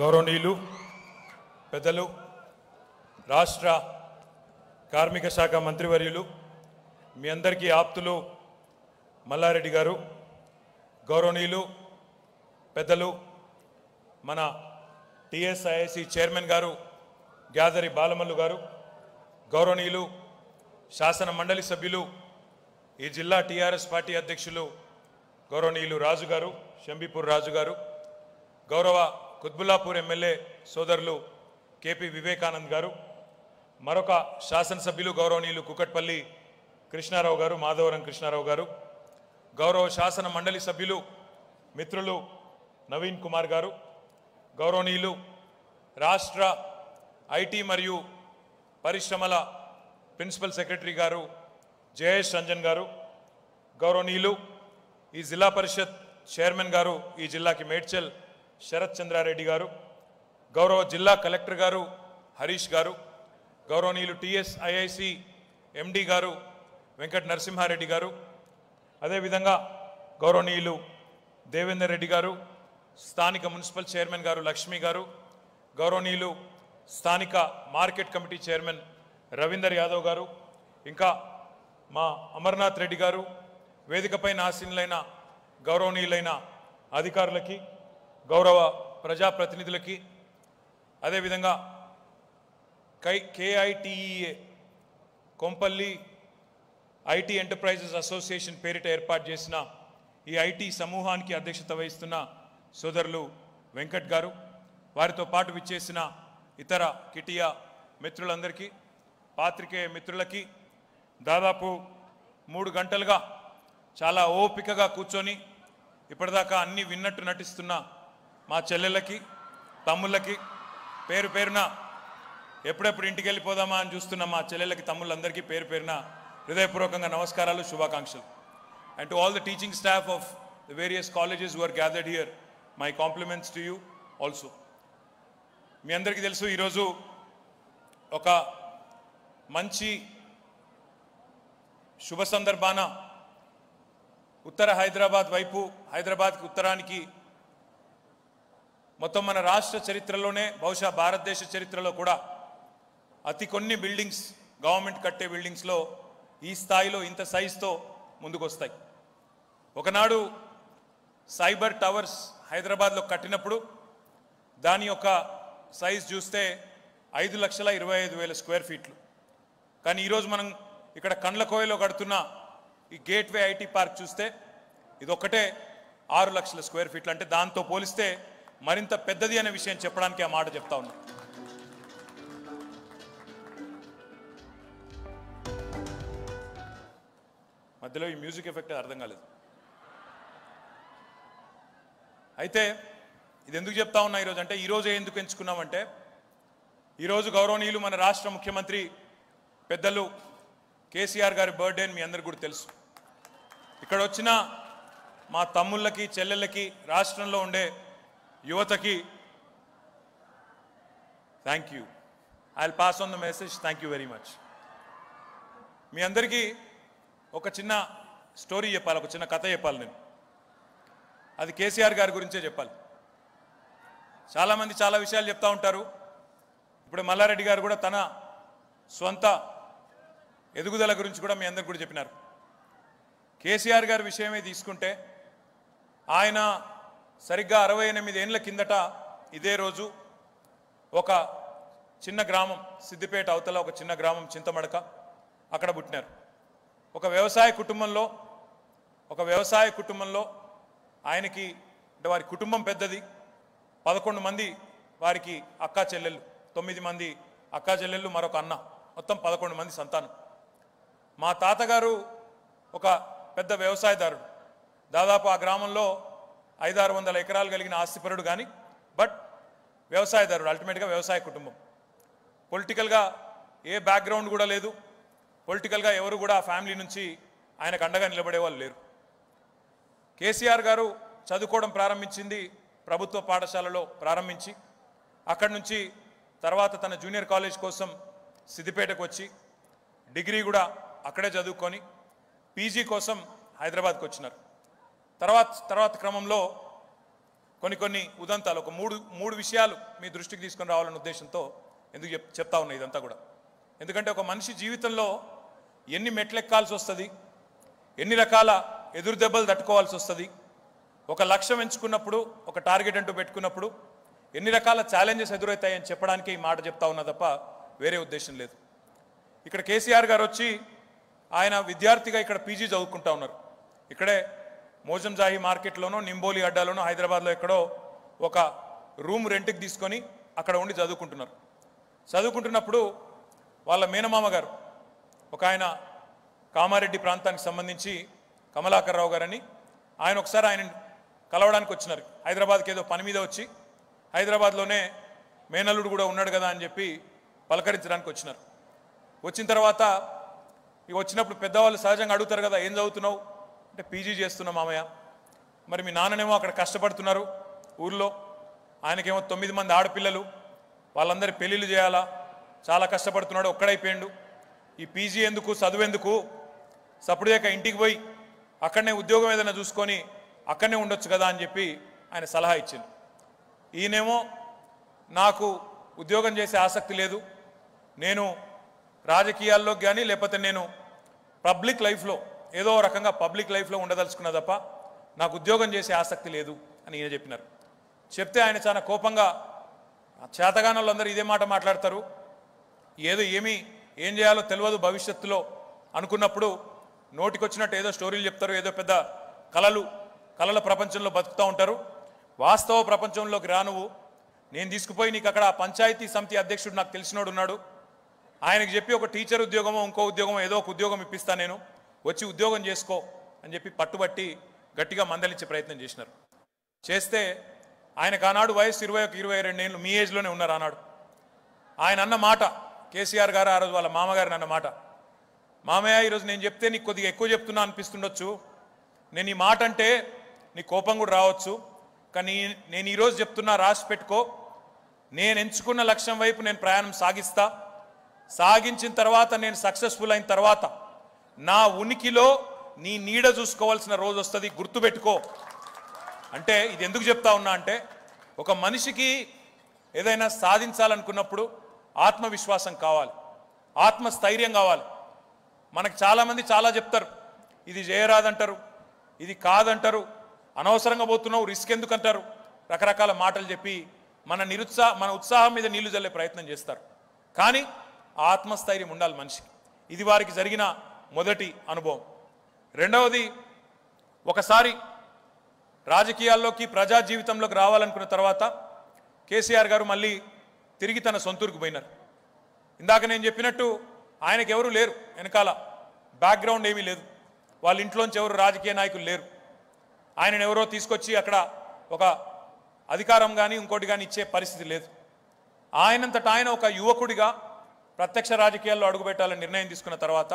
గౌరవనీయులు పెద్దలు రాష్ట్ర కార్మిక శాఖ మంత్రివర్యులు మీ అందరికీ ఆప్తులు మల్లారెడ్డి గారు గౌరవనీయులు పెద్దలు మన టిఎస్ఐఎసి చైర్మన్ గారు గ్యాదరి బాలమల్లు గారు గౌరవనీయులు శాసన మండలి సభ్యులు ఈ జిల్లా టీఆర్ఎస్ పార్టీ అధ్యక్షులు గౌరవనీయులు రాజు గారు షంబీపూర్ రాజు గారు గౌరవ కుత్బుల్లాపూర్ ఎమ్మెల్యే సోదరులు కేపీ వివేకానంద్ గారు మరొక శాసనసభ్యులు గౌరవనీయులు కుకట్పల్లి కృష్ణారావు గారు మాధవరం కృష్ణారావు గారు గౌరవ శాసన మండలి సభ్యులు మిత్రులు నవీన్ కుమార్ గారు గౌరవనీయులు రాష్ట్ర ఐటీ మరియు పరిశ్రమల ప్రిన్సిపల్ సెక్రటరీ గారు జయేష్ రంజన్ గారు గౌరవనీయులు ఈ జిల్లా పరిషత్ చైర్మన్ గారు ఈ జిల్లాకి మేడ్చల్ శరత్ చంద్రారెడ్డి గారు గౌరవ జిల్లా కలెక్టర్ గారు హరీష్ గారు గౌరవనీయులు టిఎస్ఐఐసి ఎండి గారు వెంకట నరసింహారెడ్డి గారు అదేవిధంగా గౌరవనీయులు దేవేందర్ రెడ్డి గారు స్థానిక మున్సిపల్ చైర్మన్ గారు లక్ష్మి గారు గౌరవనీయులు స్థానిక market committee chairman Ravinder Yadav గారు ఇంకా మా అమర్నాథ్ రెడ్డి గారు వేదికపైన ఆసీనులైన గౌరవనీయులైన అధికారులకి గౌరవ ప్రజాప్రతినిధులకి అదేవిధంగా కై KITEA Kompally IT enterprises association పేరిట ఏర్పాటు చేసిన ఈ ఐటీ సమూహానికి అధ్యక్షత వహిస్తున్న సోదరులు వెంకట్ గారు వారితో పాటు విచ్చేసిన ఇతర కిటియా మిత్రులందరికీ పాత్రికేయ మిత్రులకి దాదాపు మూడు గంటలుగా చాలా ఓపికగా కూర్చొని ఇప్పటిదాకా అన్నీ విన్నట్టు నటిస్తున్న మా చెల్లెళ్ళకి తమ్ముళ్ళకి పేరు పేరున ఎప్పుడెప్పుడు ఇంటికి వెళ్ళిపోదామా అని చూస్తున్న మా చెల్లెళ్ళకి తమ్ముళ్ళందరికీ పేరు పేరున హృదయపూర్వకంగా నమస్కారాలు శుభాకాంక్షలు and to all the teaching staff of the various colleges were gathered here my compliments to you also మీ అందరికీ తెలుసు ఈరోజు ఒక మంచి శుభ సందర్భాన ఉత్తర హైదరాబాద్ వైపు హైదరాబాద్కి ఉత్తరానికి మొత్తం మన రాష్ట్ర చరిత్రలోనే బహుశా భారతదేశ చరిత్రలో కూడా అతి కొన్ని బిల్డింగ్స్ గవర్నమెంట్ కట్టే బిల్డింగ్స్లో ఈ స్థాయిలో ఇంత సైజుతో ముందుకొస్తాయి ఒకనాడు సైబర్ టవర్స్ హైదరాబాద్లో కట్టినప్పుడు దాని యొక్క సైజ్ చూస్తే ఐదు లక్షల ఇరవై ఐదు వేల స్క్వేర్ ఫీట్లు కానీ ఈరోజు మనం ఇక్కడ కండ్లకోయలో కడుతున్న ఈ గేట్వే ఐటీ పార్క్ చూస్తే ఇదొక్కటే ఆరు లక్షల స్క్వేర్ ఫీట్లు అంటే దాంతో పోలిస్తే మరింత పెద్దది అనే విషయం చెప్పడానికి ఆ మాట చెప్తా ఉన్నా మధ్యలో ఈ మ్యూజిక్ ఎఫెక్ట్ అర్థం కాలేదు అయితే ఇది ఎందుకు చెప్తా ఉన్నా ఈరోజు అంటే ఈరోజు ఎందుకు ఎంచుకున్నామంటే ఈరోజు గౌరవనీయులు మన రాష్ట్ర ముఖ్యమంత్రి పెద్దలు కేసీఆర్ గారి బర్త్డే అని మీ అందరికి కూడా తెలుసు ఇక్కడ వచ్చిన మా తమ్ముళ్ళకి చెల్లెళ్ళకి రాష్ట్రంలో ఉండే యువతకి thank you I pass on the message thank you very much మీ అందరికీ ఒక చిన్న స్టోరీ చెప్పాలి ఒక చిన్న కథ చెప్పాలి నేను అది కేసీఆర్ గారి గురించే చెప్పాలి చాలామంది చాలా విషయాలు చెప్తూ ఉంటారు ఇప్పుడు మల్లారెడ్డి గారు కూడా తన సొంత ఎదుగుదల గురించి కూడా మీ అందరికి కూడా చెప్పినారు కేసీఆర్ గారి విషయమే తీసుకుంటే ఆయన సరిగ్గా అరవై ఎనిమిది ఏళ్ళ కిందట ఇదే రోజు ఒక చిన్న గ్రామం సిద్దిపేట అవతల ఒక చిన్న గ్రామం చింతమడక అక్కడ పుట్టినారు ఒక వ్యవసాయ కుటుంబంలో ఒక వ్యవసాయ కుటుంబంలో ఆయనకి అంటే వారి కుటుంబం పెద్దది పదకొండు మంది వారికి అక్కా చెల్లెళ్ళు తొమ్మిది మంది అక్కా చెల్లెళ్ళు మరొక అన్న మొత్తం పదకొండు మంది సంతానం మా తాతగారు ఒక పెద్ద వ్యవసాయదారుడు దాదాపు ఆ గ్రామంలో ఐదారు వందల ఎకరాలు కలిగిన ఆస్తిపరుడు కానీ బట్ వ్యవసాయదారుడు అల్టిమేట్గా వ్యవసాయ కుటుంబం పొలిటికల్గా ఏ బ్యాక్గ్రౌండ్ కూడా లేదు పొలిటికల్గా ఎవరు కూడా ఫ్యామిలీ నుంచి ఆయనకు అండగా నిలబడేవాళ్ళు లేరు కేసీఆర్ గారు చదువుకోవడం ప్రారంభించింది ప్రభుత్వ పాఠశాలలో ప్రారంభించి అక్కడి నుంచి తర్వాత తన జూనియర్ కాలేజ్ కోసం సిద్దిపేటకు వచ్చి డిగ్రీ కూడా అక్కడే చదువుకొని పీజీ కోసం హైదరాబాద్కు వచ్చినారు తర్వాత తర్వాత క్రమంలో కొన్ని కొన్ని ఉదంతాలు ఒక మూడు మూడు విషయాలు మీ దృష్టికి తీసుకుని రావాలన్న ఉద్దేశంతో ఎందుకు చెప్ చెప్తా ఉన్నాయి ఇదంతా కూడా ఎందుకంటే ఒక మనిషి జీవితంలో ఎన్ని మెట్లెక్కాల్సి వస్తుంది ఎన్ని రకాల ఎదురు దెబ్బలు తట్టుకోవాల్సి వస్తుంది ఒక లక్ష్యం ఎంచుకున్నప్పుడు ఒక టార్గెట్ అంటూ పెట్టుకున్నప్పుడు ఎన్ని రకాల ఛాలెంజెస్ ఎదురవుతాయని చెప్పడానికి ఈ మాట చెప్తా ఉన్నా తప్ప వేరే ఉద్దేశం లేదు ఇక్కడ కేసీఆర్ గారు వచ్చి ఆయన విద్యార్థిగా ఇక్కడ పీజీ చదువుకుంటా ఉన్నారు ఇక్కడే మోజంజాహి మార్కెట్లోనో నింబోలి అడ్డాలోనో హైదరాబాద్లో ఎక్కడో ఒక రూమ్ రెంట్కి తీసుకొని అక్కడ ఉండి చదువుకుంటున్నారు చదువుకుంటున్నప్పుడు వాళ్ళ మేనమామ గారు ఒక ఆయన కామారెడ్డి ప్రాంతానికి సంబంధించి రావు గారని ఆయన ఒకసారి ఆయన కలవడానికి వచ్చినారు హైదరాబాద్కి ఏదో పని మీద వచ్చి హైదరాబాద్లోనే మేనల్లుడు కూడా ఉన్నాడు కదా అని చెప్పి పలకరించడానికి వచ్చినారు వచ్చిన తర్వాత ఇక వచ్చినప్పుడు పెద్దవాళ్ళు సహజంగా అడుగుతారు కదా ఏం చదువుతున్నావు అంటే పీజీ చేస్తున్న మామయ్య మరి మీ నాన్ననేమో అక్కడ కష్టపడుతున్నారు ఊర్లో ఆయనకేమో తొమ్మిది మంది ఆడపిల్లలు వాళ్ళందరి పెళ్ళిళ్ళు చేయాలా చాలా కష్టపడుతున్నాడు ఒక్కడైపోయిండు ఈ పీజీ ఎందుకు చదువు ఎందుకు సప్పుడుదాకా ఇంటికి పోయి అక్కడనే ఉద్యోగం ఏదైనా చూసుకొని అక్కడనే ఉండొచ్చు కదా అని చెప్పి ఆయన సలహా ఇచ్చింది ఈయనేమో నాకు ఉద్యోగం చేసే ఆసక్తి లేదు నేను రాజకీయాల్లో కానీ లేకపోతే నేను పబ్లిక్ లైఫ్లో ఏదో రకంగా పబ్లిక్ లైఫ్లో ఉండదలుచుకున్నా తప్ప నాకు ఉద్యోగం చేసే ఆసక్తి లేదు అని ఈయన చెప్పినారు చెప్తే ఆయన చాలా కోపంగా చేతగాన ఇదే మాట మాట్లాడతారు ఏదో ఏమీ ఏం చేయాలో తెలియదు భవిష్యత్తులో అనుకున్నప్పుడు నోటికొచ్చినట్టు ఏదో స్టోరీలు చెప్తారు ఏదో పెద్ద కళలు కళల ప్రపంచంలో బతుకుతూ ఉంటారు వాస్తవ ప్రపంచంలోకి రానువు నేను తీసుకుపోయి నీకు అక్కడ పంచాయతీ సమితి అధ్యక్షుడు నాకు తెలిసినోడు ఉన్నాడు ఆయనకు చెప్పి ఒక టీచర్ ఉద్యోగమో ఇంకో ఉద్యోగమో ఏదో ఒక ఉద్యోగం ఇప్పిస్తాను నేను వచ్చి ఉద్యోగం చేసుకో అని చెప్పి పట్టుబట్టి గట్టిగా మందలించే ప్రయత్నం చేసినారు చేస్తే ఆయన కానాడు వయసు ఇరవై ఒక ఇరవై రెండు ఏళ్ళు మీ ఏజ్లోనే ఉన్నారు ఆనాడు ఆయన అన్న మాట కేసీఆర్ గారు ఆ రోజు వాళ్ళ మామగారిని అన్న మాట మామయ్య ఈరోజు నేను చెప్తే నీకు కొద్దిగా ఎక్కువ చెప్తున్నా అనిపిస్తుండొచ్చు నేను ఈ మాట అంటే నీ కోపం కూడా రావచ్చు కానీ నేను ఈరోజు చెప్తున్నా రాసి పెట్టుకో నేను ఎంచుకున్న లక్ష్యం వైపు నేను ప్రయాణం సాగిస్తా సాగించిన తర్వాత నేను సక్సెస్ఫుల్ అయిన తర్వాత నా ఉనికిలో నీ నీడ చూసుకోవాల్సిన రోజు వస్తుంది గుర్తుపెట్టుకో అంటే ఇది ఎందుకు చెప్తా ఉన్నా అంటే ఒక మనిషికి ఏదైనా సాధించాలనుకున్నప్పుడు ఆత్మవిశ్వాసం కావాలి ఆత్మస్థైర్యం కావాలి మనకు చాలామంది చాలా చెప్తారు ఇది చేయరాదంటారు ఇది కాదంటారు అనవసరంగా పోతున్నావు రిస్క్ ఎందుకు అంటారు రకరకాల మాటలు చెప్పి మన నిరుత్సాహ మన ఉత్సాహం మీద నీళ్లు చల్లే ప్రయత్నం చేస్తారు కానీ ఆత్మస్థైర్యం ఉండాలి మనిషికి ఇది వారికి జరిగిన మొదటి అనుభవం రెండవది ఒకసారి రాజకీయాల్లోకి ప్రజా జీవితంలోకి రావాలనుకున్న తర్వాత కేసీఆర్ గారు మళ్ళీ తిరిగి తన సొంతూరుకు పోయినారు ఇందాక నేను చెప్పినట్టు ఆయనకు ఎవరు లేరు వెనకాల బ్యాక్గ్రౌండ్ ఏమీ లేదు వాళ్ళ ఇంట్లోంచి ఎవరు రాజకీయ నాయకులు లేరు ఆయనను ఎవరో తీసుకొచ్చి అక్కడ ఒక అధికారం కానీ ఇంకోటి కానీ ఇచ్చే పరిస్థితి లేదు ఆయనంతటా ఆయన ఒక యువకుడిగా ప్రత్యక్ష రాజకీయాల్లో అడుగుపెట్టాలని నిర్ణయం తీసుకున్న తర్వాత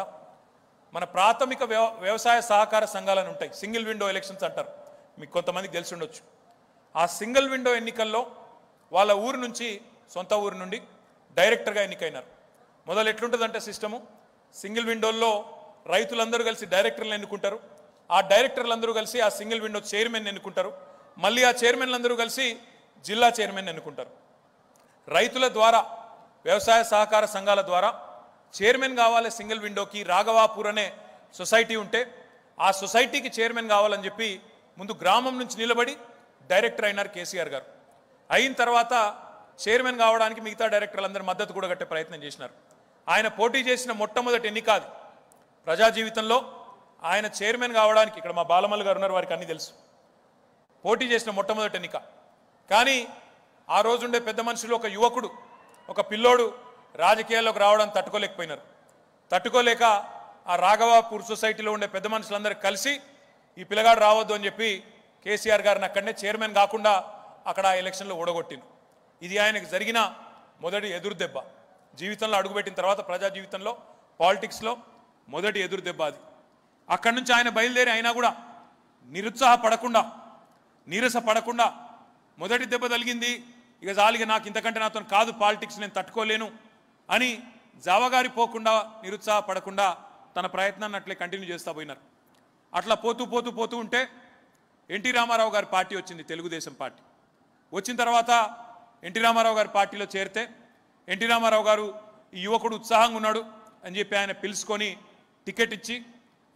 మన ప్రాథమిక వ్యవసాయ సహకార సంఘాలను ఉంటాయి సింగిల్ విండో ఎలక్షన్స్ అంటారు మీకు కొంతమందికి తెలిసి ఉండొచ్చు ఆ సింగిల్ విండో ఎన్నికల్లో వాళ్ళ ఊరు నుంచి సొంత ఊరు నుండి డైరెక్టర్గా ఎన్నికైనారు మొదలు ఎట్లుంటుందంటే సిస్టము సింగిల్ విండోల్లో రైతులందరూ కలిసి డైరెక్టర్లు ఎన్నుకుంటారు ఆ డైరెక్టర్లు అందరూ కలిసి ఆ సింగిల్ విండో చైర్మన్ ఎన్నుకుంటారు మళ్ళీ ఆ చైర్మన్లు అందరూ కలిసి జిల్లా చైర్మన్ ఎన్నుకుంటారు రైతుల ద్వారా వ్యవసాయ సహకార సంఘాల ద్వారా చైర్మన్ కావాలి సింగిల్ విండోకి రాఘవాపూర్ అనే సొసైటీ ఉంటే ఆ సొసైటీకి చైర్మన్ కావాలని చెప్పి ముందు గ్రామం నుంచి నిలబడి డైరెక్టర్ అయినారు కేసీఆర్ గారు అయిన తర్వాత చైర్మన్ కావడానికి మిగతా డైరెక్టర్లందరూ మద్దతు కూడా కట్టే ప్రయత్నం చేసినారు ఆయన పోటీ చేసిన మొట్టమొదటి ఎన్నిక అది ప్రజా జీవితంలో ఆయన చైర్మన్ కావడానికి ఇక్కడ మా బాలమల్లి గారు ఉన్నారు వారికి అన్ని తెలుసు పోటీ చేసిన మొట్టమొదటి ఎన్నిక కానీ ఆ రోజుండే పెద్ద మనుషులు ఒక యువకుడు ఒక పిల్లోడు రాజకీయాల్లోకి రావడం తట్టుకోలేకపోయినారు తట్టుకోలేక ఆ రాఘవాపూర్ సొసైటీలో ఉండే పెద్ద మనుషులందరూ కలిసి ఈ పిల్లగాడు రావద్దు అని చెప్పి కేసీఆర్ గారిని అక్కడనే చైర్మన్ కాకుండా అక్కడ ఆ ఎలక్షన్లో ఓడగొట్టింది ఇది ఆయనకు జరిగిన మొదటి ఎదురుదెబ్బ జీవితంలో అడుగుపెట్టిన తర్వాత ప్రజా జీవితంలో పాలిటిక్స్లో మొదటి ఎదురుదెబ్బ అది అక్కడి నుంచి ఆయన బయలుదేరి అయినా కూడా నిరుత్సాహపడకుండా నీరస పడకుండా మొదటి దెబ్బ తలిగింది ఇక జాలిగా నాకు ఇంతకంటే నాతో కాదు పాలిటిక్స్ నేను తట్టుకోలేను అని జావగారి పోకుండా నిరుత్సాహపడకుండా తన ప్రయత్నాన్ని అట్లే కంటిన్యూ చేస్తూ పోయినారు అట్లా పోతూ పోతూ పోతూ ఉంటే ఎన్టీ రామారావు గారి పార్టీ వచ్చింది తెలుగుదేశం పార్టీ వచ్చిన తర్వాత ఎన్టీ రామారావు గారి పార్టీలో చేరితే ఎన్టీ రామారావు గారు ఈ యువకుడు ఉత్సాహంగా ఉన్నాడు అని చెప్పి ఆయన పిలుచుకొని టికెట్ ఇచ్చి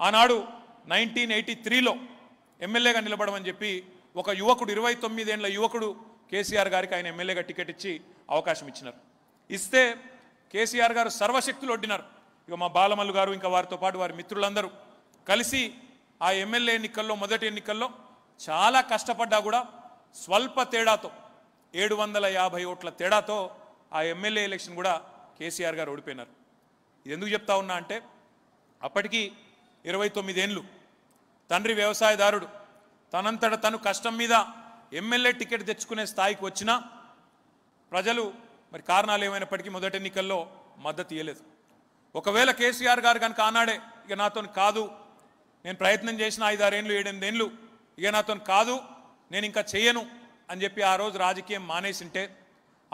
ఆనాడు నైన్టీన్ ఎయిటీ త్రీలో ఎమ్మెల్యేగా నిలబడమని చెప్పి ఒక యువకుడు ఇరవై తొమ్మిదేండ్ల యువకుడు కేసీఆర్ గారికి ఆయన ఎమ్మెల్యేగా టికెట్ ఇచ్చి అవకాశం ఇచ్చినారు ఇస్తే కేసీఆర్ గారు సర్వశక్తులు ఒడ్డినారు ఇక మా బాలమల్లు గారు ఇంకా వారితో పాటు వారి మిత్రులందరూ కలిసి ఆ ఎమ్మెల్యే ఎన్నికల్లో మొదటి ఎన్నికల్లో చాలా కష్టపడ్డా కూడా స్వల్ప తేడాతో ఏడు వందల యాభై ఓట్ల తేడాతో ఆ ఎమ్మెల్యే ఎలక్షన్ కూడా కేసీఆర్ గారు ఓడిపోయినారు ఇది ఎందుకు చెప్తా ఉన్నా అంటే అప్పటికి ఇరవై తొమ్మిదేండ్లు తండ్రి వ్యవసాయదారుడు తనంతట తను కష్టం మీద ఎమ్మెల్యే టికెట్ తెచ్చుకునే స్థాయికి వచ్చినా ప్రజలు మరి కారణాలు ఏమైనప్పటికీ మొదటి ఎన్నికల్లో మద్దతు ఇవ్వలేదు ఒకవేళ కేసీఆర్ గారు కనుక ఆనాడే ఇక నాతో కాదు నేను ప్రయత్నం చేసిన ఐదారేళ్ళు ఏడెనిమిదేళ్ళు ఇక నాతో కాదు నేను ఇంకా చేయను అని చెప్పి ఆ రోజు రాజకీయం మానేసింటే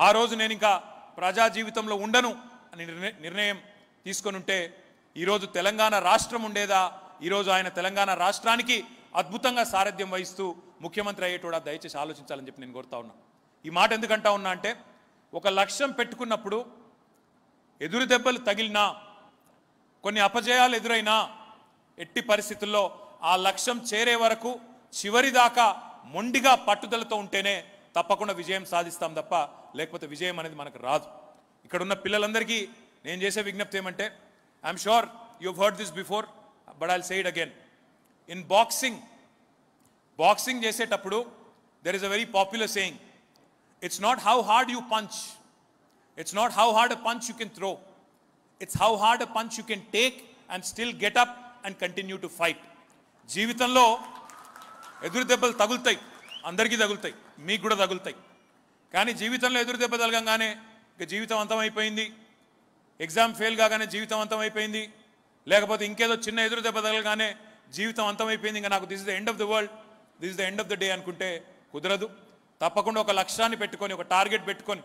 ఆ రోజు నేను ఇంకా ప్రజా జీవితంలో ఉండను అని నిర్ణయం తీసుకొని ఉంటే ఈరోజు తెలంగాణ రాష్ట్రం ఉండేదా ఈరోజు ఆయన తెలంగాణ రాష్ట్రానికి అద్భుతంగా సారథ్యం వహిస్తూ ముఖ్యమంత్రి అయ్యేటోడా దయచేసి ఆలోచించాలని చెప్పి నేను కోరుతా ఉన్నా ఈ మాట ఎందుకంటా ఉన్నా అంటే ఒక లక్ష్యం పెట్టుకున్నప్పుడు ఎదురు దెబ్బలు తగిలినా కొన్ని అపజయాలు ఎదురైనా ఎట్టి పరిస్థితుల్లో ఆ లక్ష్యం చేరే వరకు చివరిదాకా మొండిగా పట్టుదలతో ఉంటేనే తప్పకుండా విజయం సాధిస్తాం తప్ప లేకపోతే విజయం అనేది మనకు రాదు ఇక్కడ ఉన్న పిల్లలందరికీ నేను చేసే విజ్ఞప్తి ఏమంటే I'm sure you heard this before but I'll said again in boxing boxing చేసేటప్పుడు there is a very popular saying it's not how hard you punch it's not how hard punch you can can it's how hard punch you can take and still and still get up and continue జీవితంలో ఎదురు దెబ్బలు తగులుతాయి అందరికీ తగులుతాయి మీకు కూడా తగులుతాయి కానీ జీవితంలో ఎదురు దెబ్బ తగలగానే ఇక జీవితం అంతమైపోయింది ఎగ్జామ్ ఫెయిల్ కాగానే జీవితం అంతమైపోయింది లేకపోతే ఇంకేదో చిన్న ఎదురు దెబ్బ తగలగానే జీవితం అంతమైపోయింది ఇంకా నాకు this the end of the world this the end of the day అనుకుంటే కుదరదు తప్పకుండా ఒక లక్ష్యాన్ని పెట్టుకొని ఒక టార్గెట్ పెట్టుకొని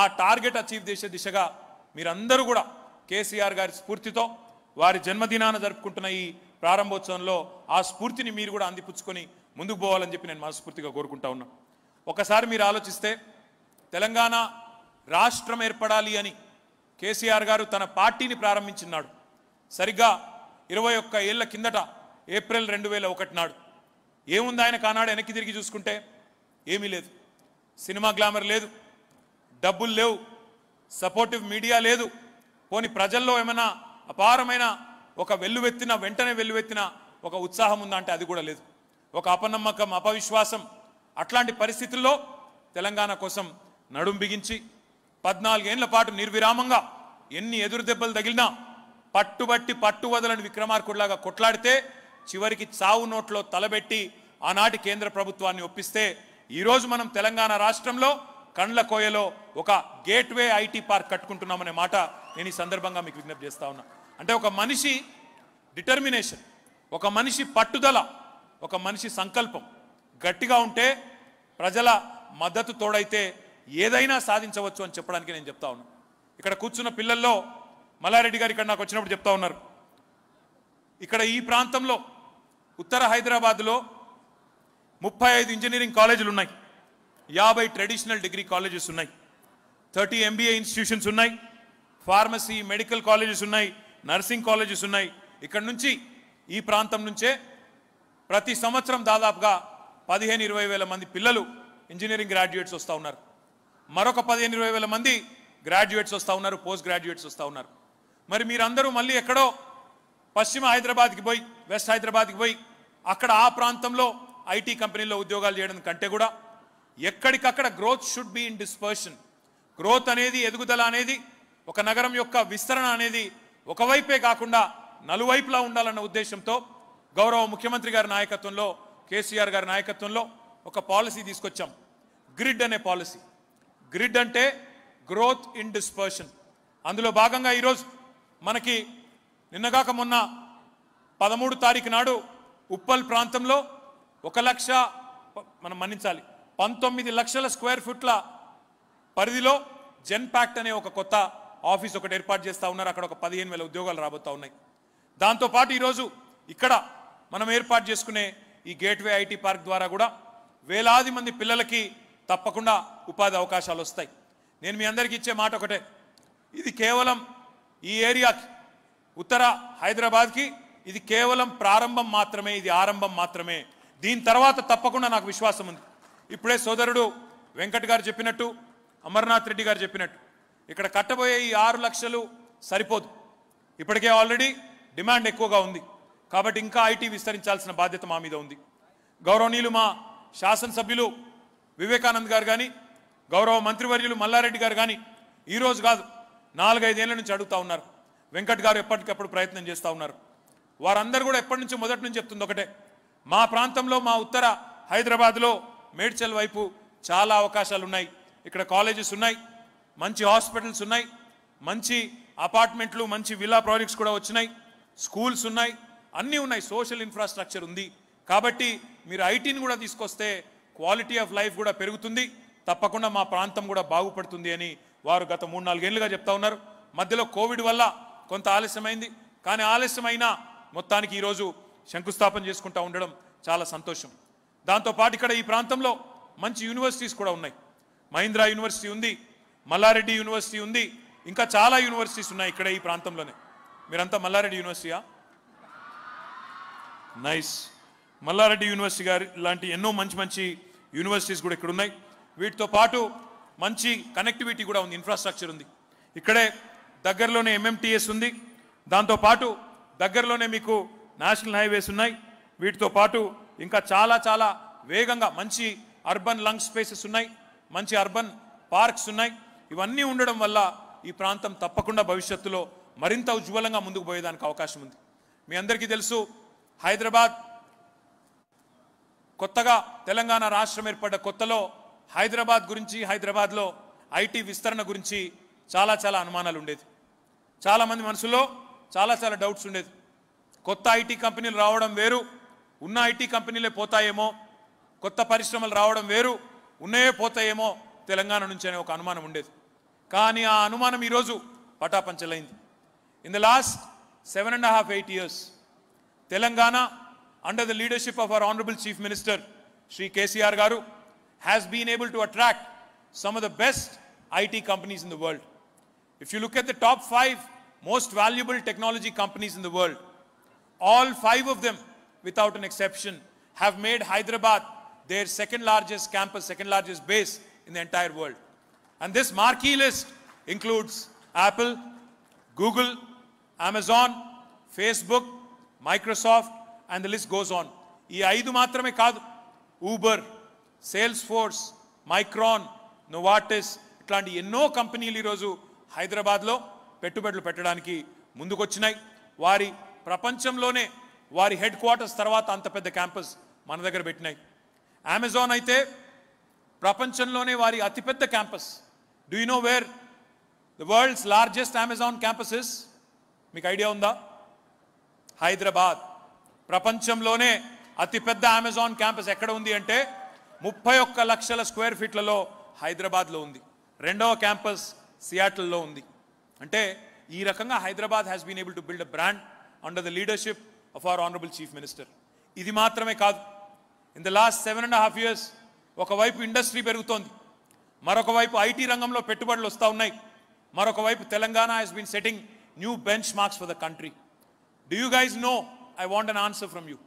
ఆ టార్గెట్ అచీవ్ చేసే దిశగా మీరందరూ కూడా కేసీఆర్ గారి స్ఫూర్తితో వారి జన్మదినాన జరుపుకుంటున్న ఈ ప్రారంభోత్సవంలో ఆ స్ఫూర్తిని మీరు కూడా అందిపుచ్చుకొని ముందుకు పోవాలని చెప్పి నేను మనస్ఫూర్తిగా కోరుకుంటా ఉన్నా ఒకసారి మీరు ఆలోచిస్తే తెలంగాణ రాష్ట్రం ఏర్పడాలి అని కేసీఆర్ గారు తన పార్టీని ప్రారంభించినాడు సరిగ్గా ఇరవై ఒక్క ఏళ్ల కిందట ఏప్రిల్ రెండు వేల ఒకటి నాడు ఏముంది ఆయన కానాడు వెనక్కి తిరిగి చూసుకుంటే ఏమీ లేదు సినిమా గ్లామర్ లేదు డబ్బులు లేవు సపోర్టివ్ మీడియా లేదు పోని ప్రజల్లో ఏమైనా అపారమైన ఒక వెల్లువెత్తిన వెంటనే వెల్లువెత్తిన ఒక ఉత్సాహం ఉందా అంటే అది కూడా లేదు ఒక అపనమ్మకం అపవిశ్వాసం అట్లాంటి పరిస్థితుల్లో తెలంగాణ కోసం నడుం బిగించి పద్నాలుగేళ్ల పాటు నిర్విరామంగా ఎన్ని ఎదురు దెబ్బలు తగిలినా పట్టుబట్టి పట్టు వదలని విక్రమార్కుడిలాగా కొట్లాడితే చివరికి చావు నోట్లో తలబెట్టి ఆనాటి కేంద్ర ప్రభుత్వాన్ని ఒప్పిస్తే ఈరోజు మనం తెలంగాణ రాష్ట్రంలో కండ్ల కోయలో ఒక గేట్వే ఐటీ పార్క్ కట్టుకుంటున్నామనే మాట నేను ఈ సందర్భంగా మీకు విజ్ఞప్తి చేస్తా ఉన్నా అంటే ఒక మనిషి డిటర్మినేషన్ ఒక మనిషి పట్టుదల ఒక మనిషి సంకల్పం గట్టిగా ఉంటే ప్రజల మద్దతు తోడైతే ఏదైనా సాధించవచ్చు అని చెప్పడానికి నేను చెప్తా ఉన్నా ఇక్కడ కూర్చున్న పిల్లల్లో మల్లారెడ్డి గారు ఇక్కడ నాకు వచ్చినప్పుడు చెప్తా ఉన్నారు ఇక్కడ ఈ ప్రాంతంలో ఉత్తర హైదరాబాద్లో ముప్పై ఐదు ఇంజనీరింగ్ కాలేజీలు ఉన్నాయి యాభై ట్రెడిషనల్ డిగ్రీ కాలేజెస్ ఉన్నాయి థర్టీ ఎంబీఏ ఇన్స్టిట్యూషన్స్ ఉన్నాయి ఫార్మసీ మెడికల్ కాలేజెస్ ఉన్నాయి నర్సింగ్ కాలేజెస్ ఉన్నాయి ఇక్కడ నుంచి ఈ ప్రాంతం నుంచే ప్రతి సంవత్సరం దాదాపుగా పదిహేను ఇరవై వేల మంది పిల్లలు ఇంజనీరింగ్ గ్రాడ్యుయేట్స్ వస్తూ ఉన్నారు మరొక పదిహేను ఇరవై వేల మంది గ్రాడ్యుయేట్స్ వస్తూ ఉన్నారు పోస్ట్ గ్రాడ్యుయేట్స్ వస్తూ ఉన్నారు మరి మీరందరూ మళ్ళీ ఎక్కడో పశ్చిమ హైదరాబాద్కి పోయి వెస్ట్ హైదరాబాద్కి పోయి అక్కడ ఆ ప్రాంతంలో ఐటీ కంపెనీల్లో ఉద్యోగాలు చేయడం కంటే కూడా ఎక్కడికక్కడ growth should be in dispersion growth అనేది ఎదుగుదల అనేది ఒక నగరం యొక్క విస్తరణ అనేది ఒకవైపే కాకుండా నలువైపులా ఉండాలన్న ఉద్దేశంతో గౌరవ ముఖ్యమంత్రి గారి నాయకత్వంలో కేసీఆర్ గారి నాయకత్వంలో ఒక పాలసీ తీసుకొచ్చాం గ్రిడ్ అనే పాలసీ గ్రిడ్ అంటే గ్రోత్ ఇన్ డిస్పర్షన్ అందులో భాగంగా ఈరోజు మనకి నిన్నగాక మొన్న పదమూడు తారీఖు నాడు ఉప్పల్ ప్రాంతంలో ఒక లక్ష మనం మన్నించాలి పంతొమ్మిది లక్షల స్క్వేర్ ఫీట్ల పరిధిలో జెన్ ప్యాక్ట్ అనే ఒక కొత్త ఆఫీస్ ఒకటి ఏర్పాటు చేస్తూ ఉన్నారు అక్కడ ఒక పదిహేను వేల ఉద్యోగాలు రాబోతూ ఉన్నాయి దాంతోపాటు ఈరోజు ఇక్కడ మనం ఏర్పాటు చేసుకునే ఈ గేట్వే ఐటీ పార్క్ ద్వారా కూడా వేలాది మంది పిల్లలకి తప్పకుండా ఉపాధి అవకాశాలు వస్తాయి నేను మీ అందరికీ ఇచ్చే మాట ఒకటే ఇది కేవలం ఈ ఏరియాకి ఉత్తర హైదరాబాద్కి ఇది కేవలం ప్రారంభం మాత్రమే ఇది ఆరంభం మాత్రమే దీని తర్వాత తప్పకుండా నాకు విశ్వాసం ఉంది ఇప్పుడే సోదరుడు వెంకట్ గారు చెప్పినట్టు అమర్నాథ్ రెడ్డి గారు చెప్పినట్టు ఇక్కడ కట్టబోయే ఈ ఆరు లక్షలు సరిపోదు ఇప్పటికే ఆల్రెడీ డిమాండ్ ఎక్కువగా ఉంది కాబట్టి ఇంకా ఐటీ విస్తరించాల్సిన బాధ్యత మా మీద ఉంది గౌరవనీయులు మా శాసనసభ్యులు వివేకానంద్ గారు కానీ గౌరవ మంత్రివర్యులు మల్లారెడ్డి గారు కానీ ఈరోజు కాదు నాలుగైదేళ్ల నుంచి అడుగుతూ ఉన్నారు వెంకట్ గారు ఎప్పటికప్పుడు ప్రయత్నం చేస్తూ ఉన్నారు వారందరూ కూడా ఎప్పటి నుంచో మొదటి నుంచి చెప్తుంది ఒకటే మా ప్రాంతంలో మా ఉత్తర హైదరాబాద్లో మేడ్చల్ వైపు చాలా అవకాశాలు ఉన్నాయి ఇక్కడ కాలేజెస్ ఉన్నాయి మంచి హాస్పిటల్స్ ఉన్నాయి మంచి అపార్ట్మెంట్లు మంచి విలా ప్రాజెక్ట్స్ కూడా వచ్చినాయి స్కూల్స్ ఉన్నాయి అన్నీ ఉన్నాయి సోషల్ ఇన్ఫ్రాస్ట్రక్చర్ ఉంది కాబట్టి మీరు ఐటీని కూడా తీసుకొస్తే క్వాలిటీ ఆఫ్ లైఫ్ కూడా పెరుగుతుంది తప్పకుండా మా ప్రాంతం కూడా బాగుపడుతుంది అని వారు గత మూడు నాలుగేళ్లుగా చెప్తా ఉన్నారు మధ్యలో కోవిడ్ వల్ల కొంత ఆలస్యమైంది కానీ ఆలస్యమైనా మొత్తానికి ఈరోజు శంకుస్థాపన చేసుకుంటూ ఉండడం చాలా సంతోషం దాంతోపాటు ఇక్కడ ఈ ప్రాంతంలో మంచి యూనివర్సిటీస్ కూడా ఉన్నాయి మహీంద్రా యూనివర్సిటీ ఉంది మల్లారెడ్డి యూనివర్సిటీ ఉంది ఇంకా చాలా యూనివర్సిటీస్ ఉన్నాయి ఇక్కడ ఈ ప్రాంతంలోనే మీరంతా మల్లారెడ్డి యూనివర్సిటీయా నైస్ మల్లారెడ్డి యూనివర్సిటీ గారి లాంటి ఎన్నో మంచి మంచి యూనివర్సిటీస్ కూడా ఇక్కడ ఉన్నాయి వీటితో పాటు మంచి కనెక్టివిటీ కూడా ఉంది ఇన్ఫ్రాస్ట్రక్చర్ ఉంది ఇక్కడే దగ్గరలోనే ఎంఎంటీఎస్ ఉంది దాంతోపాటు దగ్గరలోనే మీకు నేషనల్ హైవేస్ ఉన్నాయి వీటితో పాటు ఇంకా చాలా చాలా వేగంగా మంచి అర్బన్ లంగ్ స్పేసెస్ ఉన్నాయి మంచి అర్బన్ పార్క్స్ ఉన్నాయి ఇవన్నీ ఉండడం వల్ల ఈ ప్రాంతం తప్పకుండా భవిష్యత్తులో మరింత ఉజ్వలంగా ముందుకు పోయేదానికి అవకాశం ఉంది మీ అందరికీ తెలుసు హైదరాబాద్ కొత్తగా తెలంగాణ రాష్ట్రం ఏర్పడ్డ కొత్తలో హైదరాబాద్ గురించి హైదరాబాద్లో ఐటీ విస్తరణ గురించి చాలా చాలా అనుమానాలు ఉండేది చాలామంది మనసులో చాలా చాలా డౌట్స్ ఉండేది కొత్త ఐటీ కంపెనీలు రావడం వేరు ఉన్న ఐటీ కంపెనీలే పోతాయేమో కొత్త పరిశ్రమలు రావడం వేరు ఉన్నాయే పోతాయేమో తెలంగాణ నుంచి అనే ఒక అనుమానం ఉండేది కానీ ఆ అనుమానం ఈరోజు పటాపంచలైంది in the last seven and half eight years Telangana under the leadership of our honourable chief minister Shri KCR గారు has been able to attract some of the best IT companies in the world if you look at the top five most valuable technology companies in the world All five of them, without an exception, have made Hyderabad their second largest campus, second largest base in the entire world. And this marquee list includes Apple, Google, Amazon, Facebook, Microsoft and the list goes on ఈ ఐదు మాత్రమే కాదు Uber Salesforce Micron Novartis ఇట్లాంటి ఎన్నో కంపెనీలు ఈరోజు హైదరాబాద్లో పెట్టుబడులు పెట్టడానికి ముందుకొచ్చినాయి వారి ప్రపంచంలోనే వారి హెడ్ క్వార్టర్స్ తర్వాత అంత పెద్ద క్యాంపస్ మన దగ్గర పెట్టినాయి అమెజాన్ అయితే ప్రపంచంలోనే వారి అతిపెద్ద campus do you know where the world's largest Amazon campuses మీకు ఐడియా ఉందా హైదరాబాద్ ప్రపంచంలోనే అతిపెద్ద అమెజాన్ క్యాంపస్ ఎక్కడ ఉంది అంటే ముప్పై ఒక్క లక్షల స్క్వేర్ ఫీట్లలో హైదరాబాద్లో ఉంది రెండవ క్యాంపస్ సియాటల్లో ఉంది అంటే ఈ రకంగా Hyderabad has been able to build a brand under the leadership of our honourable chief minister ఇది మాత్రమే కాదు in the last seven and half years ఒకవైపు ఇండస్ట్రీ పెరుగుతోంది మరొక వైపు ఐటీ రంగంలో పెట్టుబడులు వస్తూ ఉన్నాయి మరొక వైపు Telangana has been setting new benchmarks for the country do you guys know I want an answer from you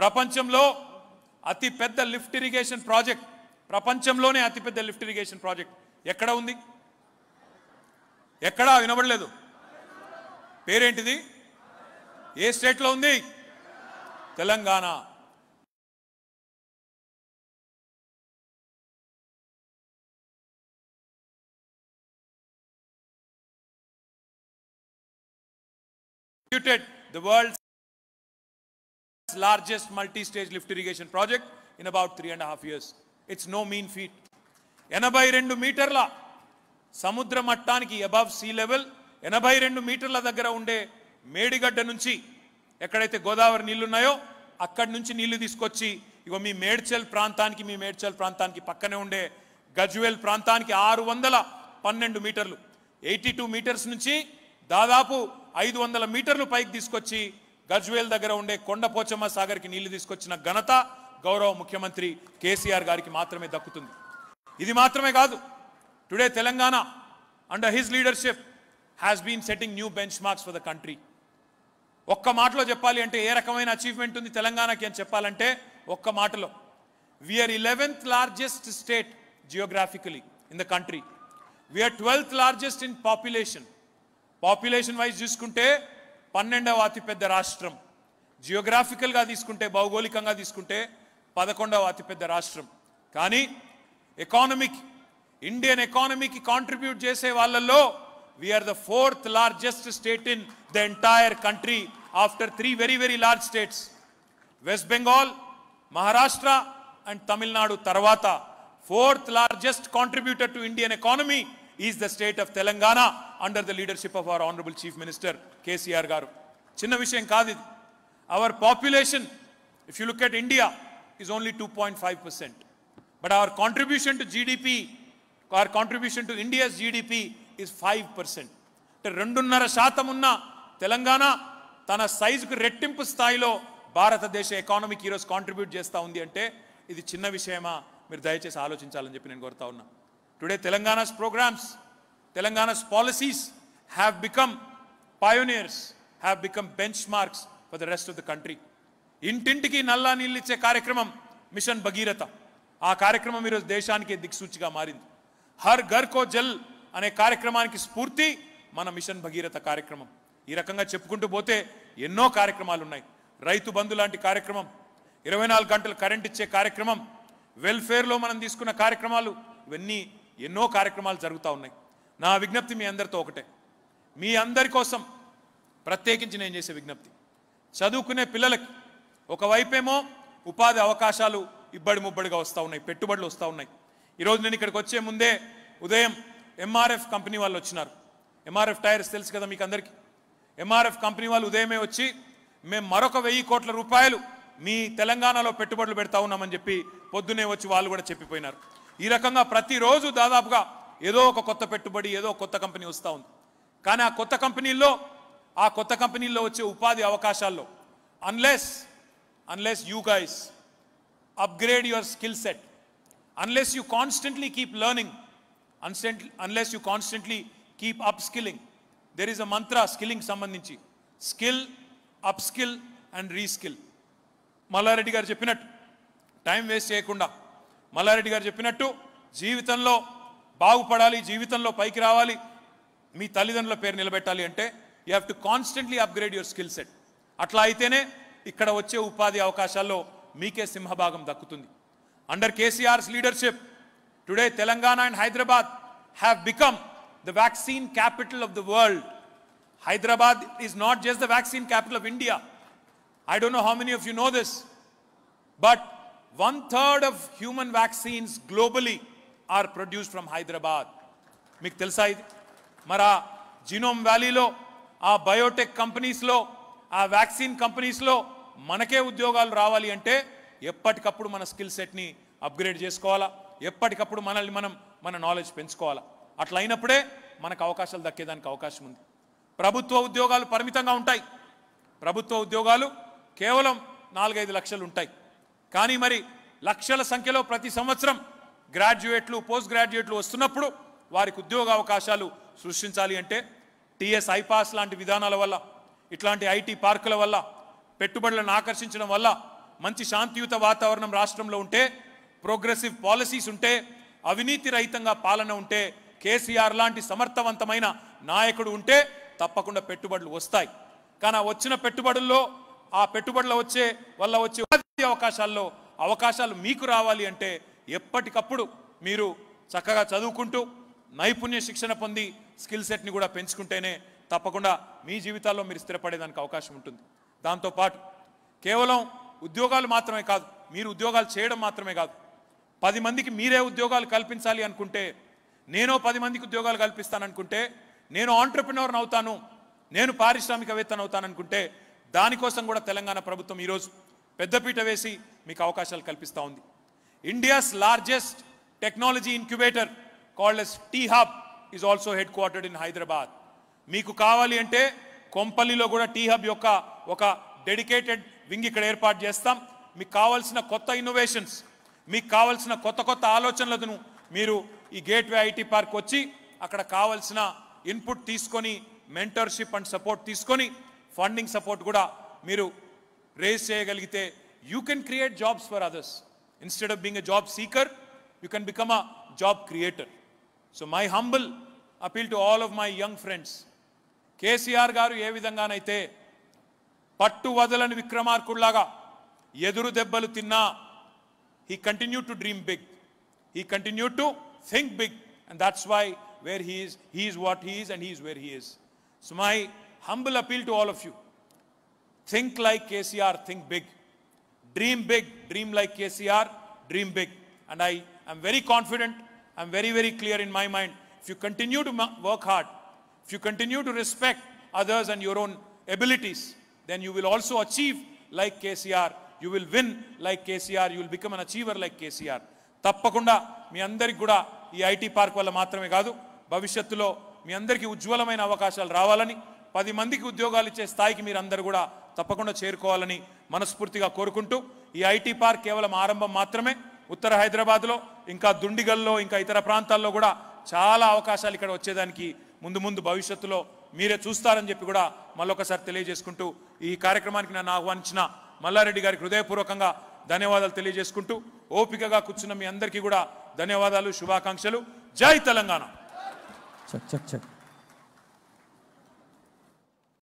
ప్రపంచంలో అతి పెద్ద లిఫ్ట్ ఇరిగేషన్ ప్రాజెక్ట్ ప్రపంచంలోనే అతిపెద్ద లిఫ్ట్ ఇరిగేషన్ ప్రాజెక్ట్ ఎక్కడ ఉంది ఎక్కడా వినబడలేదు పేరేంటిది ఏ స్టేట్లో ఉంది Telangana the world's largest multi-stage lift irrigation project in about three and a half years. It's no mean feat. ఎనభై రెండు మీటర్ల సముద్ర మట్టానికి అబవ్ సీ లెవెల్ ఎనభై రెండు మీటర్ల దగ్గర ఉండే మేడిగడ్డ నుంచి ఎక్కడైతే గోదావరి నీళ్లున్నాయో అక్కడి నుంచి నీళ్లు తీసుకొచ్చి ఇగో మీ మేడ్చల్ ప్రాంతానికి మీ మేడ్చల్ ప్రాంతానికి పక్కనే ఉండే గజ్వేల్ ప్రాంతానికి ఆరు వందల పన్నెండు మీటర్లు ఎయిటీ టూ మీటర్స్ నుంచి దాదాపు ఐదు వందల మీటర్లు పైకి తీసుకొచ్చి గజ్వేల్ దగ్గర ఉండే కొండపోచమ్మ సాగర్కి నీళ్లు తీసుకొచ్చిన ఘనత గౌరవ ముఖ్యమంత్రి కేసీఆర్ గారికి మాత్రమే దక్కుతుంది ఇది మాత్రమే కాదు today Telangana under his leadership has been setting new benchmarks for the country ఒక్క మాటలో చెప్పాలి అంటే ఏ రకమైన అచీవ్మెంట్ ఉంది తెలంగాణకి అని చెప్పాలంటే ఒక్క మాటలో we are eleventh largest state geographically in the country we are twelfth largest in population population wise చూసుకుంటే పన్నెండవ అతిపెద్ద రాష్ట్రం జియోగ్రాఫికల్గా తీసుకుంటే భౌగోళికంగా తీసుకుంటే పదకొండవ అతిపెద్ద రాష్ట్రం కానీ ఎకానమిక్ ఇండియన్ ఎకానమీకి కాంట్రిబ్యూట్ చేసే వాళ్ళల్లో we are the fourth largest state in the entire country after three very, very large states West Bengal, Maharashtra, and Tamil Nadu Tarvata. Fourth largest contributor to Indian economy is the state of Telangana under the leadership of our Honorable Chief Minister KCR Garu. Chinna Vishayam Kadid, our population, if you look at India, is only 2.5%. But our contribution to GDP, our contribution to India's GDP is 5%. అంటే రెండున్నర శాతం ఉన్న తెలంగాణ తన సైజుకు రెట్టింపు స్థాయిలో భారతదేశ ఎకానమీకి ఈరోజు కాంట్రిబ్యూట్ చేస్తూ ఉంది అంటే ఇది చిన్న విషయమా మీరు దయచేసి ఆలోచించాలని చెప్పి నేను కోరుతా ఉన్నా today Telangana's programmes Telangana's policies have become pioneers have become benchmarks for the rest of the country ఇంటింటికి నల్లా నీళ్ళిచ్చే కార్యక్రమం మిషన్ భగీరథ ఆ కార్యక్రమం ఈరోజు దేశానికి దిక్సూచిగా మారింది హర్ ఘర్ కో జల్ అనే కార్యక్రమానికి స్ఫూర్తి మన మిషన్ భగీరథ కార్యక్రమం ఈ రకంగా చెప్పుకుంటూ పోతే ఎన్నో కార్యక్రమాలు ఉన్నాయి రైతు బంధు లాంటి కార్యక్రమం ఇరవై గంటలు కరెంట్ ఇచ్చే కార్యక్రమం వెల్ఫేర్లో మనం తీసుకున్న కార్యక్రమాలు ఇవన్నీ ఎన్నో కార్యక్రమాలు జరుగుతూ ఉన్నాయి నా విజ్ఞప్తి మీ అందరితో ఒకటే మీ అందరి కోసం ప్రత్యేకించి నేను చేసే విజ్ఞప్తి చదువుకునే పిల్లలకి ఒకవైపేమో ఉపాధి అవకాశాలు ఇబ్బడి ముబ్బడిగా వస్తూ ఉన్నాయి పెట్టుబడులు వస్తూ ఉన్నాయి ఈరోజు నేను ఇక్కడికి వచ్చే ముందే ఉదయం ఎంఆర్ఎఫ్ కంపెనీ వాళ్ళు వచ్చినారు ఎంఆర్ఎఫ్ టైర్స్ తెలుసు కదా మీకు అందరికీ ఎంఆర్ఎఫ్ కంపెనీ వాళ్ళు ఉదయమే వచ్చి మేము మరొక వెయ్యి కోట్ల రూపాయలు మీ తెలంగాణలో పెట్టుబడులు పెడతా ఉన్నామని చెప్పి పొద్దునే వచ్చి వాళ్ళు కూడా చెప్పిపోయినారు ఈ రకంగా ప్రతిరోజు దాదాపుగా ఏదో ఒక కొత్త పెట్టుబడి ఏదో కొత్త కంపెనీ వస్తూ ఉంది కానీ ఆ కొత్త కంపెనీల్లో ఆ కొత్త కంపెనీల్లో వచ్చే ఉపాధి అవకాశాల్లో unless unless you guys upgrade your skill set unless you constantly keep learning అన్స్టెంట్ unless you constantly keep up skilling there is a mantra skilling సంబంధించి skill up skill and reskill Malla Reddy గారు చెప్పినట్టు టైం వేస్ట్ చేయకుండా మల్లారెడ్డి గారు చెప్పినట్టు జీవితంలో బాగుపడాలి జీవితంలో పైకి రావాలి మీ తల్లిదండ్రుల పేరు నిలబెట్టాలి అంటే you have to constantly upgrade your skill set అట్లా అయితేనే ఇక్కడ వచ్చే ఉపాధి అవకాశాల్లో మీకే సింహభాగం దక్కుతుంది under KCR's leadership today Telangana and Hyderabad have become the vaccine capital of the world. Hyderabad is not just the vaccine capital of India. I don't know how many of you know this, but one third of human vaccines globally are produced from Hyderabad. మీకు తెలుసా ఇది మరి ఆ genome వ్యాలీలో ఆ Biotech కంపెనీస్లో ఆ vaccine కంపెనీస్లో మనకే ఉద్యోగాలు రావాలి అంటే ఎప్పటికప్పుడు మన స్కిల్ సెట్ని అప్గ్రేడ్ చేసుకోవాలా ఎప్పటికప్పుడు మనల్ని మనం మన నాలెడ్జ్ పెంచుకోవాలా అట్లా అయినప్పుడే మనకు అవకాశాలు దక్కేదానికి అవకాశం ఉంది ప్రభుత్వ ఉద్యోగాలు పరిమితంగా ఉంటాయి ప్రభుత్వ ఉద్యోగాలు కేవలం నాలుగైదు లక్షలు ఉంటాయి కానీ మరి లక్షల సంఖ్యలో ప్రతి సంవత్సరం గ్రాడ్యుయేట్లు పోస్ట్ గ్రాడ్యుయేట్లు వస్తున్నప్పుడు వారికి ఉద్యోగ అవకాశాలు సృష్టించాలి అంటే టీఎస్ ఐపాస్ లాంటి విధానాల వల్ల ఇట్లాంటి ఐటీ పార్కుల వల్ల పెట్టుబడులను ఆకర్షించడం వల్ల మంచి శాంతియుత వాతావరణం రాష్ట్రంలో ఉంటే ప్రోగ్రెసివ్ పాలసీస్ ఉంటే అవినీతి రహితంగా పాలన ఉంటే కేసీఆర్ లాంటి సమర్థవంతమైన నాయకుడు ఉంటే తప్పకుండా పెట్టుబడులు వస్తాయి కానీ వచ్చిన పెట్టుబడుల్లో ఆ పెట్టుబడుల వచ్చే వల్ల వచ్చే ఉపాధి అవకాశాల్లో అవకాశాలు మీకు రావాలి అంటే ఎప్పటికప్పుడు మీరు చక్కగా చదువుకుంటూ నైపుణ్య శిక్షణ పొంది స్కిల్ సెట్ని కూడా పెంచుకుంటేనే తప్పకుండా మీ జీవితాల్లో మీరు స్థిరపడేదానికి అవకాశం ఉంటుంది దాంతోపాటు కేవలం ఉద్యోగాలు మాత్రమే కాదు మీరు ఉద్యోగాలు చేయడం మాత్రమే కాదు పది మందికి మీరే ఉద్యోగాలు కల్పించాలి అనుకుంటే నేను పది మందికి ఉద్యోగాలు కల్పిస్తాననుకుంటే నేను ఆంటర్ప్రినర్ని అవుతాను నేను పారిశ్రామికవేత్తను అవుతాననుకుంటే దానికోసం కూడా తెలంగాణ ప్రభుత్వం ఈరోజు పెద్దపీట వేసి మీకు అవకాశాలు కల్పిస్తూ ఉంది India's largest technology incubator called as T hub is also headquartered in Hyderabad మీకు కావాలి అంటే కొంపల్లిలో కూడా టీ హబ్ యొక్క ఒక డెడికేటెడ్ వింగ్ ఇక్కడ ఏర్పాటు చేస్తాం మీకు కావాల్సిన కొత్త ఇన్నోవేషన్స్ మీకు కావాల్సిన కొత్త కొత్త ఆలోచనలను మీరు ఈ గేట్వే ఐటీ పార్క్ వచ్చి అక్కడ కావలసిన ఇన్పుట్ తీసుకొని మెంటర్షిప్ అండ్ సపోర్ట్ తీసుకొని ఫండింగ్ సపోర్ట్ కూడా మీరు రేస్ చేయగలిగితే you can create jobs for others instead of being a job seeker you can become a job creator so my humble appeal to all of my young friends KCR గారు ఏ విధంగానైతే పట్టు వదలని విక్రమార్కుడిలాగా ఎదురు దెబ్బలు తిన్నా he continue to dream big He continued to think big and that's why where he is, he is what he is and he is where he is. So my humble appeal to all of you, think like KCR, think big. Dream big, dream like KCR, dream big. And I am very confident, I'm very, very clear in my mind. If you continue to work hard, if you continue to respect others and your own abilities, then you will also achieve like KCR. You will win like KCR. You will become an achiever like KCR. తప్పకుండా మీ అందరికి కూడా ఈ IT park వల్ల మాత్రమే కాదు భవిష్యత్తులో మీ అందరికీ ఉజ్వలమైన అవకాశాలు రావాలని పది మందికి ఉద్యోగాలు ఇచ్చే స్థాయికి మీరందరూ కూడా తప్పకుండా చేరుకోవాలని మనస్ఫూర్తిగా కోరుకుంటూ ఈ ఐటీ పార్క్ కేవలం ఆరంభం మాత్రమే ఉత్తర హైదరాబాద్లో ఇంకా దుండిగల్లో ఇంకా ఇతర ప్రాంతాల్లో కూడా చాలా అవకాశాలు ఇక్కడ వచ్చేదానికి ముందు ముందు భవిష్యత్తులో మీరే చూస్తారని చెప్పి కూడా మళ్ళొకసారి తెలియజేసుకుంటూ ఈ కార్యక్రమానికి నన్ను ఆహ్వానించిన మల్లారెడ్డి గారికి హృదయపూర్వకంగా ధన్యవాదాలు తెలియజేసుకుంటూ ఓపికగా కూర్చున్న మీ అందరికీ కూడా ధన్యవాదాలు శుభాకాంక్షలు జై తెలంగాణ చక్ చక్ చక్